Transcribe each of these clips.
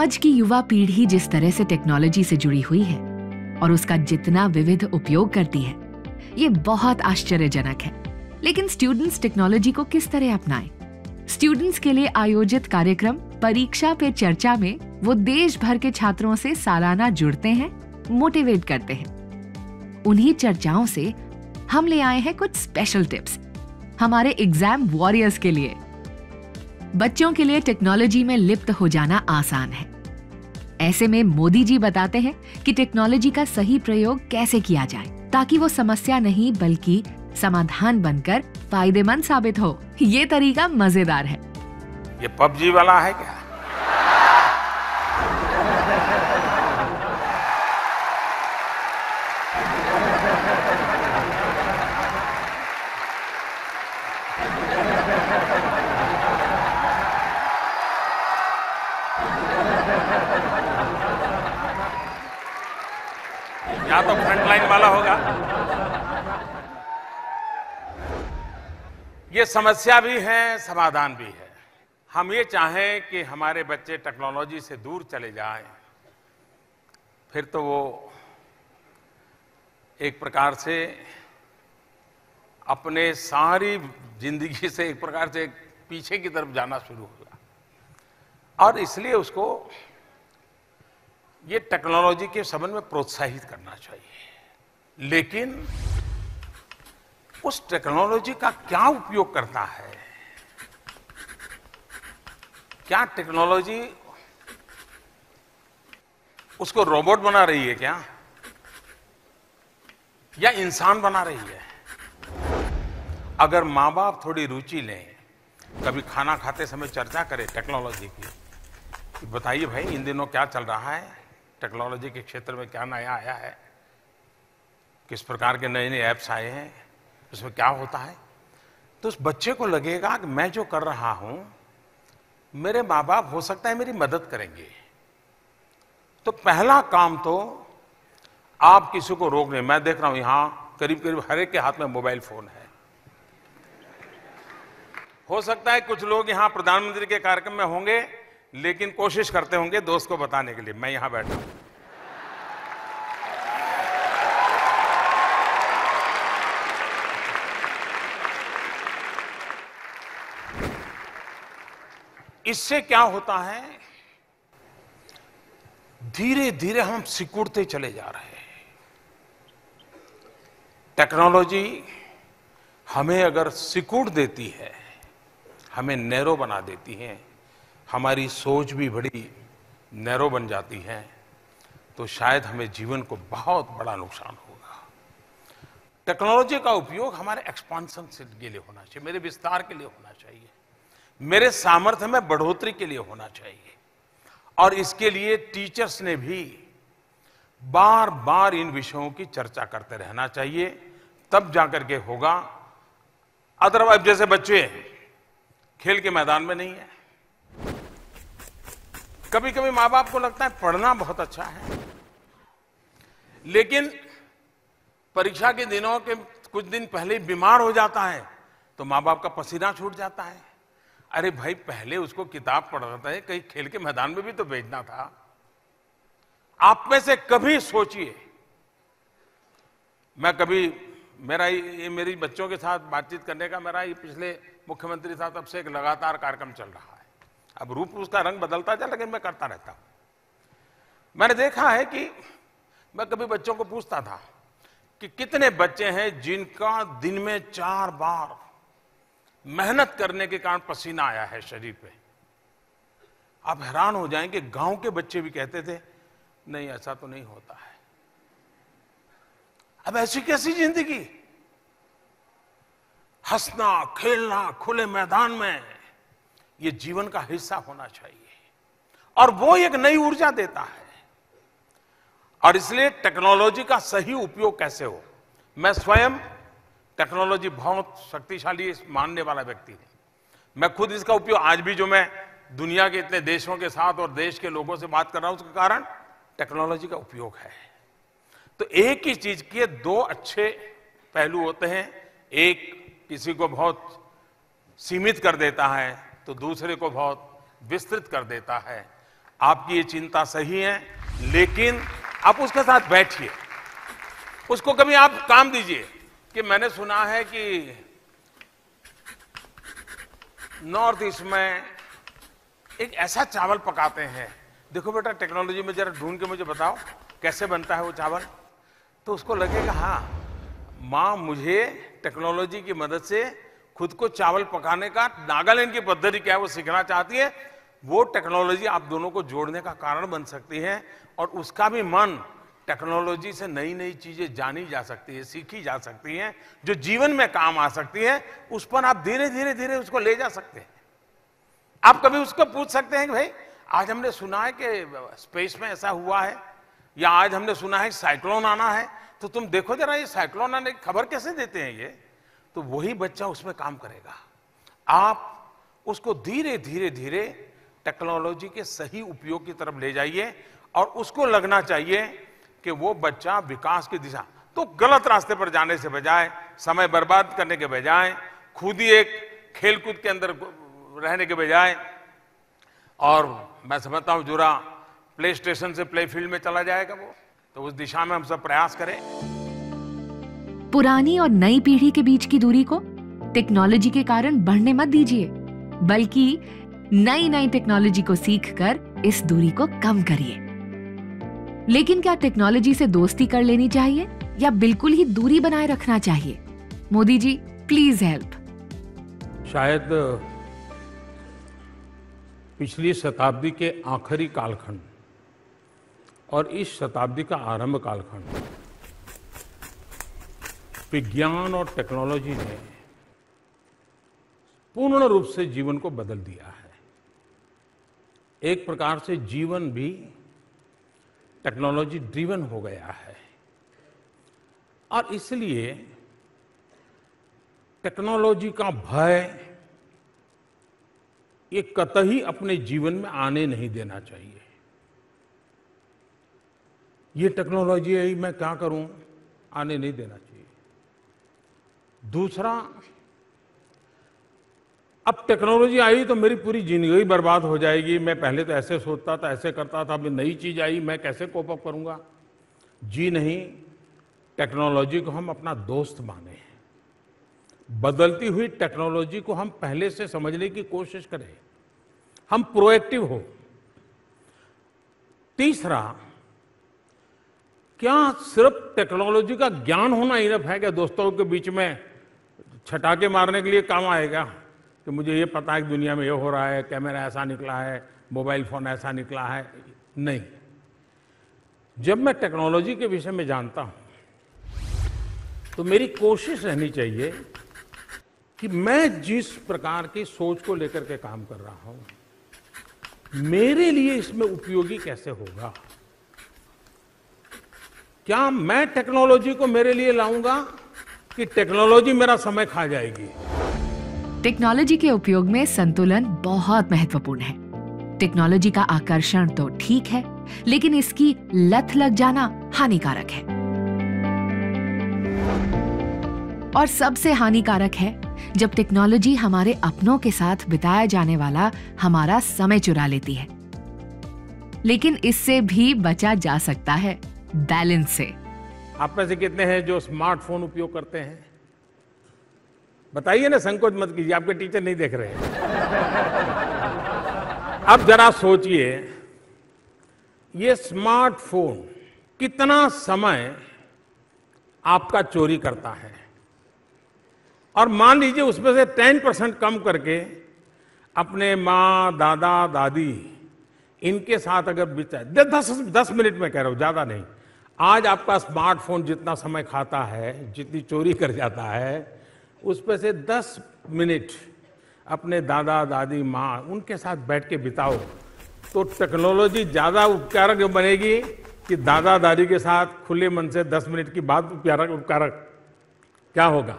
आज की युवा पीढ़ी जिस तरह से टेक्नोलॉजी से जुड़ी हुई है और उसका जितना विविध उपयोग करती है ये बहुत आश्चर्यजनक है लेकिन स्टूडेंट्स टेक्नोलॉजी को किस तरह अपनाएं? स्टूडेंट्स के लिए आयोजित कार्यक्रम परीक्षा पे चर्चा में वो देश भर के छात्रों से सालाना जुड़ते हैं मोटिवेट करते हैं उन्हीं चर्चाओं से हम ले आए हैं कुछ स्पेशल टिप्स हमारे एग्जाम वॉरियर्स के लिए बच्चों के लिए टेक्नोलॉजी में लिप्त हो जाना आसान है ऐसे में मोदी जी बताते हैं कि टेक्नोलॉजी का सही प्रयोग कैसे किया जाए ताकि वो समस्या नहीं बल्कि समाधान बनकर फायदेमंद साबित हो ये तरीका मजेदार है ये पबजी वाला है क्या समस्या भी है समाधान भी है हम ये चाहें कि हमारे बच्चे टेक्नोलॉजी से दूर चले जाएं, फिर तो वो एक प्रकार से अपने सारी जिंदगी से एक प्रकार से पीछे की तरफ जाना शुरू होगा और इसलिए उसको ये टेक्नोलॉजी के संबंध में प्रोत्साहित करना चाहिए लेकिन उस टेक्नोलॉजी का क्या उपयोग करता है क्या टेक्नोलॉजी उसको रोबोट बना रही है क्या या इंसान बना रही है अगर मां बाप थोड़ी रुचि लें कभी खाना खाते समय चर्चा करें टेक्नोलॉजी की बताइए भाई इन दिनों क्या चल रहा है टेक्नोलॉजी के क्षेत्र में क्या नया आया है किस प्रकार के नए नए ऐप्स आए हैं उसमें क्या होता है तो उस बच्चे को लगेगा कि मैं जो कर रहा हूं मेरे माँ बाप हो सकता है मेरी मदद करेंगे तो पहला काम तो आप किसी को रोकने मैं देख रहा हूं यहां करीब करीब हर एक के हाथ में मोबाइल फोन है हो सकता है कुछ लोग यहां प्रधानमंत्री के कार्यक्रम में होंगे लेकिन कोशिश करते होंगे दोस्त को बताने के लिए मैं यहां बैठा हूं इससे क्या होता है धीरे धीरे हम सिकुड़ते चले जा रहे हैं टेक्नोलॉजी हमें अगर सिकुड़ देती है हमें नैरो बना देती है हमारी सोच भी बड़ी नैरो बन जाती है तो शायद हमें जीवन को बहुत बड़ा नुकसान होगा टेक्नोलॉजी का उपयोग हमारे एक्सपांशन के लिए होना चाहिए मेरे विस्तार के लिए होना चाहिए मेरे सामर्थ्य में बढ़ोतरी के लिए होना चाहिए और इसके लिए टीचर्स ने भी बार बार इन विषयों की चर्चा करते रहना चाहिए तब जाकर के होगा अदरवाइज जैसे बच्चे खेल के मैदान में नहीं है कभी कभी मां बाप को लगता है पढ़ना बहुत अच्छा है लेकिन परीक्षा के दिनों के कुछ दिन पहले बीमार हो जाता है तो मां बाप का पसीना छूट जाता है अरे भाई पहले उसको किताब पढ़ना था कहीं खेल के मैदान में भी तो भेजना था आप में से कभी सोचिए मैं कभी मेरा ये मेरी बच्चों के साथ बातचीत करने का मेरा ये पिछले मुख्यमंत्री साहब तब से एक लगातार कार्यक्रम चल रहा है अब रूप उसका रंग बदलता जा लेकिन मैं करता रहता हूं मैंने देखा है कि मैं कभी बच्चों को पूछता था कि कितने बच्चे हैं जिनका दिन में चार बार मेहनत करने के कारण पसीना आया है शरीर पे आप हैरान हो जाएंगे गांव के बच्चे भी कहते थे नहीं ऐसा तो नहीं होता है अब ऐसी कैसी जिंदगी हंसना खेलना खुले मैदान में यह जीवन का हिस्सा होना चाहिए और वो एक नई ऊर्जा देता है और इसलिए टेक्नोलॉजी का सही उपयोग कैसे हो मैं स्वयं टेक्नोलॉजी बहुत शक्तिशाली मानने वाला व्यक्ति है मैं खुद इसका उपयोग आज भी जो मैं दुनिया के इतने देशों के साथ और देश के लोगों से बात कर रहा हूं उसके कारण टेक्नोलॉजी का उपयोग है तो एक ही चीज के दो अच्छे पहलू होते हैं एक किसी को बहुत सीमित कर देता है तो दूसरे को बहुत विस्तृत कर देता है आपकी ये चिंता सही है लेकिन आप उसके साथ बैठिए उसको कभी आप काम दीजिए कि मैंने सुना है कि नॉर्थ ईस्ट में एक ऐसा चावल पकाते हैं देखो बेटा टेक्नोलॉजी में जरा ढूंढ के मुझे बताओ कैसे बनता है वो चावल तो उसको लगेगा हाँ माँ मुझे टेक्नोलॉजी की मदद से खुद को चावल पकाने का नागालैंड की पद्धति क्या है वो सीखना चाहती है वो टेक्नोलॉजी आप दोनों को जोड़ने का कारण बन सकती है और उसका भी मन टेक्नोलॉजी से नई नई चीज़ें जानी जा सकती है सीखी जा सकती हैं जो जीवन में काम आ सकती है उस पर आप धीरे धीरे धीरे उसको ले जा सकते हैं आप कभी उसको पूछ सकते हैं कि भाई आज हमने सुना है कि स्पेस में ऐसा हुआ है या आज हमने सुना है साइक्लोन आना है तो तुम देखो जरा ये साइक्लोन आने की खबर कैसे देते हैं ये तो वही बच्चा उसमें काम करेगा आप उसको धीरे धीरे धीरे टेक्नोलॉजी के सही उपयोग की तरफ ले जाइए और उसको लगना चाहिए कि वो बच्चा विकास की दिशा तो गलत रास्ते पर जाने से बजाय समय बर्बाद करने के बजाय खुद ही एक खेलकूद के अंदर रहने के बजाय और मैं समझता हूँ जुरा प्ले स्टेशन से प्ले फील्ड में चला जाएगा वो तो उस दिशा में हम सब प्रयास करें पुरानी और नई पीढ़ी के बीच की दूरी को टेक्नोलॉजी के कारण बढ़ने मत दीजिए बल्कि नई नई टेक्नोलॉजी को सीखकर इस दूरी को कम करिए लेकिन क्या टेक्नोलॉजी से दोस्ती कर लेनी चाहिए या बिल्कुल ही दूरी बनाए रखना चाहिए मोदी जी प्लीज हेल्प शायद पिछली शताब्दी के आखिरी कालखंड और इस शताब्दी का आरंभ कालखंड विज्ञान और टेक्नोलॉजी ने पूर्ण रूप से जीवन को बदल दिया है एक प्रकार से जीवन भी टेक्नोलॉजी ड्रिवन हो गया है और इसलिए टेक्नोलॉजी का भय ये कतई अपने जीवन में आने नहीं देना चाहिए ये टेक्नोलॉजी मैं क्या करूं आने नहीं देना चाहिए दूसरा अब टेक्नोलॉजी आई तो मेरी पूरी जिंदगी बर्बाद हो जाएगी मैं पहले तो ऐसे सोचता था ऐसे करता था अभी नई चीज़ आई मैं कैसे कोप अप जी नहीं टेक्नोलॉजी को हम अपना दोस्त माने बदलती हुई टेक्नोलॉजी को हम पहले से समझने की कोशिश करें हम प्रोएक्टिव हो तीसरा क्या सिर्फ टेक्नोलॉजी का ज्ञान होना इनफ है क्या दोस्तों के बीच में छटाके मारने के लिए काम आएगा कि तो मुझे ये पता है कि दुनिया में ये हो रहा है कैमरा ऐसा निकला है मोबाइल फ़ोन ऐसा निकला है नहीं जब मैं टेक्नोलॉजी के विषय में जानता हूं तो मेरी कोशिश रहनी चाहिए कि मैं जिस प्रकार की सोच को लेकर के काम कर रहा हूं मेरे लिए इसमें उपयोगी कैसे होगा क्या मैं टेक्नोलॉजी को मेरे लिए लाऊंगा कि टेक्नोलॉजी मेरा समय खा जाएगी टेक्नोलॉजी के उपयोग में संतुलन बहुत महत्वपूर्ण है टेक्नोलॉजी का आकर्षण तो ठीक है लेकिन इसकी लत लग जाना हानिकारक है और सबसे हानिकारक है जब टेक्नोलॉजी हमारे अपनों के साथ बिताया जाने वाला हमारा समय चुरा लेती है लेकिन इससे भी बचा जा सकता है बैलेंस से आप में से कितने हैं जो स्मार्टफोन उपयोग करते हैं बताइए ना संकोच मत कीजिए आपके टीचर नहीं देख रहे अब जरा सोचिए ये स्मार्टफोन कितना समय आपका चोरी करता है और मान लीजिए उसमें से टेन परसेंट कम करके अपने माँ दादा दादी इनके साथ अगर बिता दस दस मिनट में कह रहा हूं ज़्यादा नहीं आज आपका स्मार्टफोन जितना समय खाता है जितनी चोरी कर जाता है उसमें से दस मिनट अपने दादा दादी माँ उनके साथ बैठ के बिताओ तो टेक्नोलॉजी ज़्यादा उपकारक बनेगी कि दादा दादी के साथ खुले मन से दस मिनट की बात उपकारक उपकारक क्या होगा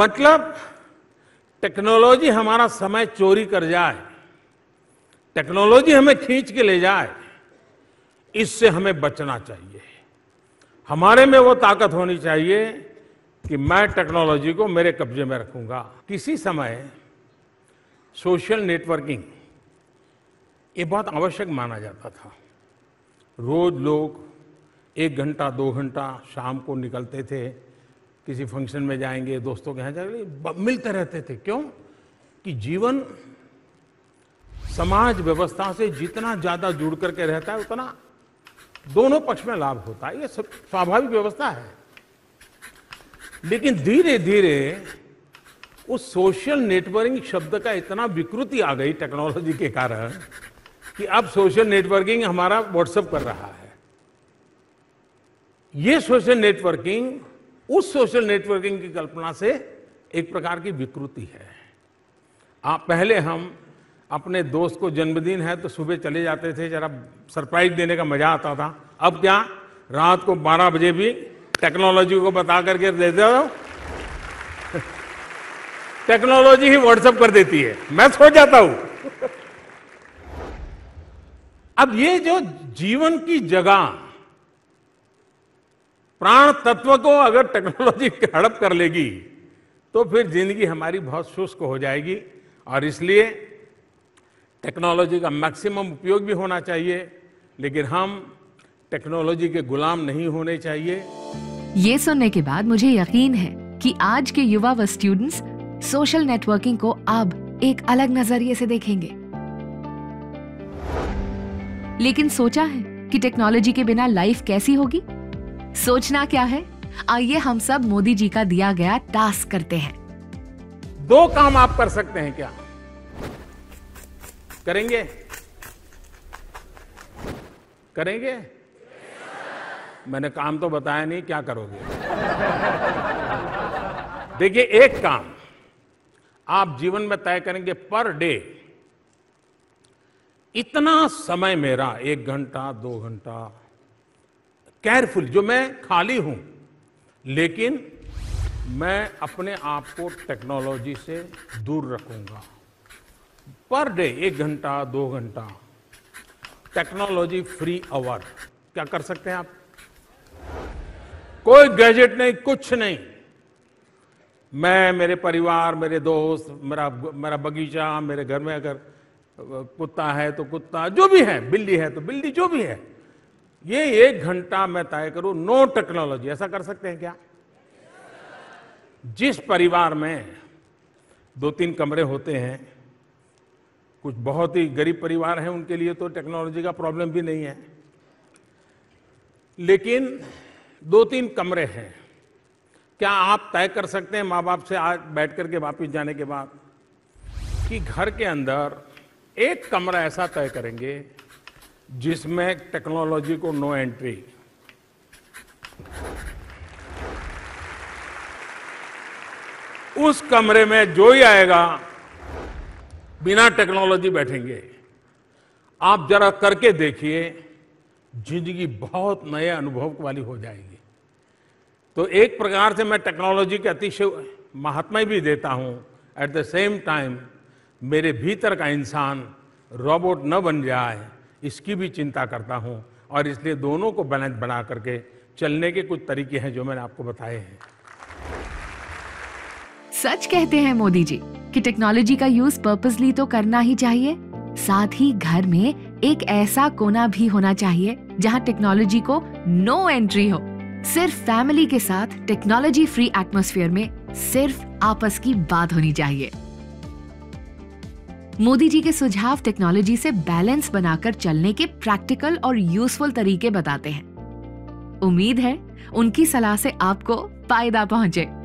मतलब टेक्नोलॉजी हमारा समय चोरी कर जाए टेक्नोलॉजी हमें खींच के ले जाए इससे हमें बचना चाहिए हमारे में वो ताकत होनी चाहिए कि मैं टेक्नोलॉजी को मेरे कब्जे में रखूंगा किसी समय सोशल नेटवर्किंग ये बहुत आवश्यक माना जाता था रोज लोग एक घंटा दो घंटा शाम को निकलते थे किसी फंक्शन में जाएंगे दोस्तों के यहाँ जाएंगे मिलते रहते थे क्यों कि जीवन समाज व्यवस्था से जितना ज़्यादा जुड़ करके रहता है उतना दोनों पक्ष में लाभ होता है ये स्वाभाविक व्यवस्था है लेकिन धीरे धीरे उस सोशल नेटवर्किंग शब्द का इतना विकृति आ गई टेक्नोलॉजी के कारण कि अब सोशल नेटवर्किंग हमारा व्हाट्सअप कर रहा है ये सोशल नेटवर्किंग उस सोशल नेटवर्किंग की कल्पना से एक प्रकार की विकृति है आप पहले हम अपने दोस्त को जन्मदिन है तो सुबह चले जाते थे जरा सरप्राइज देने का मजा आता था अब क्या रात को 12 बजे भी टेक्नोलॉजी को बता करके देते हो टेक्नोलॉजी ही व्हाट्सअप कर देती है मैं सोच जाता हूं अब ये जो जीवन की जगह प्राण तत्व को अगर टेक्नोलॉजी हड़प कर लेगी तो फिर जिंदगी हमारी बहुत शुष्क हो जाएगी और इसलिए टेक्नोलॉजी का मैक्सिमम उपयोग भी होना चाहिए लेकिन हम टेक्नोलॉजी के गुलाम नहीं होने चाहिए ये सुनने के बाद मुझे यकीन है कि आज के युवा व स्टूडेंट्स सोशल नेटवर्किंग को अब एक अलग नजरिए से देखेंगे लेकिन सोचा है कि टेक्नोलॉजी के बिना लाइफ कैसी होगी सोचना क्या है आइए हम सब मोदी जी का दिया गया टास्क करते हैं दो काम आप कर सकते हैं क्या करेंगे करेंगे मैंने काम तो बताया नहीं क्या करोगे देखिए एक काम आप जीवन में तय करेंगे पर डे इतना समय मेरा एक घंटा दो घंटा केयरफुल जो मैं खाली हूं लेकिन मैं अपने आप को टेक्नोलॉजी से दूर रखूंगा पर डे एक घंटा दो घंटा टेक्नोलॉजी फ्री आवर क्या कर सकते हैं आप कोई गैजेट नहीं कुछ नहीं मैं मेरे परिवार मेरे दोस्त मेरा मेरा बगीचा मेरे घर में अगर कुत्ता है तो कुत्ता जो भी है बिल्ली है तो बिल्ली जो भी है ये एक घंटा मैं तय करूं नो टेक्नोलॉजी ऐसा कर सकते हैं क्या जिस परिवार में दो तीन कमरे होते हैं कुछ बहुत ही गरीब परिवार हैं उनके लिए तो टेक्नोलॉजी का प्रॉब्लम भी नहीं है लेकिन दो तीन कमरे हैं क्या आप तय कर सकते हैं माँ बाप से आज बैठ करके वापिस जाने के बाद कि घर के अंदर एक कमरा ऐसा तय करेंगे जिसमें टेक्नोलॉजी को नो एंट्री उस कमरे में जो ही आएगा बिना टेक्नोलॉजी बैठेंगे आप जरा करके देखिए जिंदगी बहुत नए अनुभव वाली हो जाएगी तो एक प्रकार से मैं टेक्नोलॉजी के अतिशय महात्मा भी देता हूं एट द सेम टाइम मेरे भीतर का इंसान रोबोट न बन जाए इसकी भी चिंता करता हूं और इसलिए दोनों को बैलेंस बना करके चलने के कुछ तरीके हैं जो मैंने आपको बताए हैं सच कहते हैं मोदी जी कि टेक्नोलॉजी का यूज पर्पजली तो करना ही चाहिए साथ ही घर में एक ऐसा कोना भी होना चाहिए जहां टेक्नोलॉजी को नो एंट्री हो सिर्फ फैमिली के साथ टेक्नोलॉजी फ्री एटमोस्फेयर में सिर्फ आपस की बात होनी चाहिए मोदी जी के सुझाव टेक्नोलॉजी से बैलेंस बनाकर चलने के प्रैक्टिकल और यूजफुल तरीके बताते हैं उम्मीद है उनकी सलाह से आपको फायदा पहुंचे